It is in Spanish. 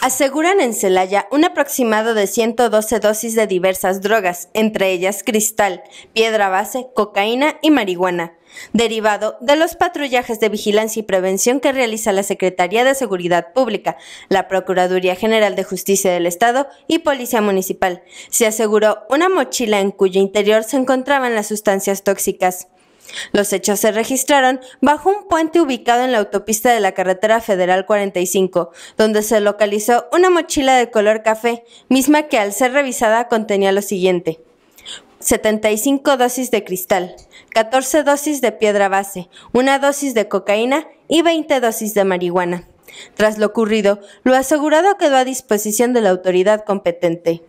Aseguran en Celaya un aproximado de 112 dosis de diversas drogas, entre ellas cristal, piedra base, cocaína y marihuana, derivado de los patrullajes de vigilancia y prevención que realiza la Secretaría de Seguridad Pública, la Procuraduría General de Justicia del Estado y Policía Municipal. Se aseguró una mochila en cuyo interior se encontraban las sustancias tóxicas. Los hechos se registraron bajo un puente ubicado en la autopista de la carretera federal 45, donde se localizó una mochila de color café, misma que al ser revisada contenía lo siguiente. 75 dosis de cristal, 14 dosis de piedra base, una dosis de cocaína y 20 dosis de marihuana. Tras lo ocurrido, lo asegurado quedó a disposición de la autoridad competente.